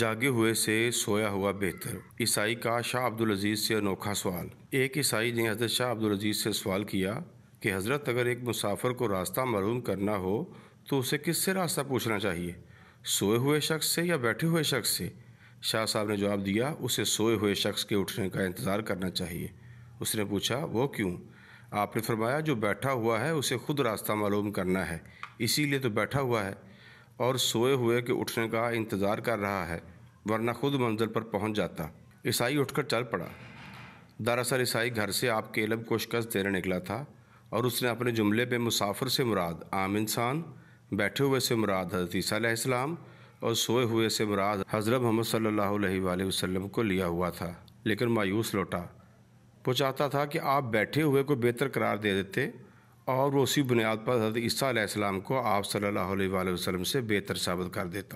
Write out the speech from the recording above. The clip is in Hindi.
जागे हुए से सोया हुआ बेहतर ईसाई का शाह अब्दुल अजीज़ से अनोखा सवाल एक ईसाई ने हज़रत शाह अब्दुल अजीज़ से सवाल किया कि हज़रत अगर एक मुसाफिर को रास्ता मरूम करना हो तो उसे किससे रास्ता पूछना चाहिए सोए हुए शख्स से या बैठे हुए शख्स से शाह साहब ने जवाब दिया उसे सोए हुए शख्स के उठने का इंतज़ार करना चाहिए उसने पूछा वो क्यों आपने फरमाया जो बैठा हुआ है उसे खुद रास्ता मालूम करना है इसीलिए तो बैठा हुआ है और सोए हुए के उठने का इंतज़ार कर रहा है वरना खुद मंजिल पर पहुंच जाता ईसाई उठकर चल पड़ा दरअसल ईसाई घर से आपके केलब को शिकस्त देने निकला था और उसने अपने जुमले पर मुसाफिर से मुराद आम इंसान बैठे हुए से मुराद हजरत ईसीम और सोए हुए से मुराद हज़रत मोहम्मद सल्ला वसम को लिया हुआ था लेकिन मायूस लौटा वो चाहता था कि आप बैठे हुए को बेहतर करार दे देते और वो उसी बुनियाद पर हज़रत ईसा को आप सल्लल्लाहु अलैहि वसल्लम से बेहतर साबित कर देता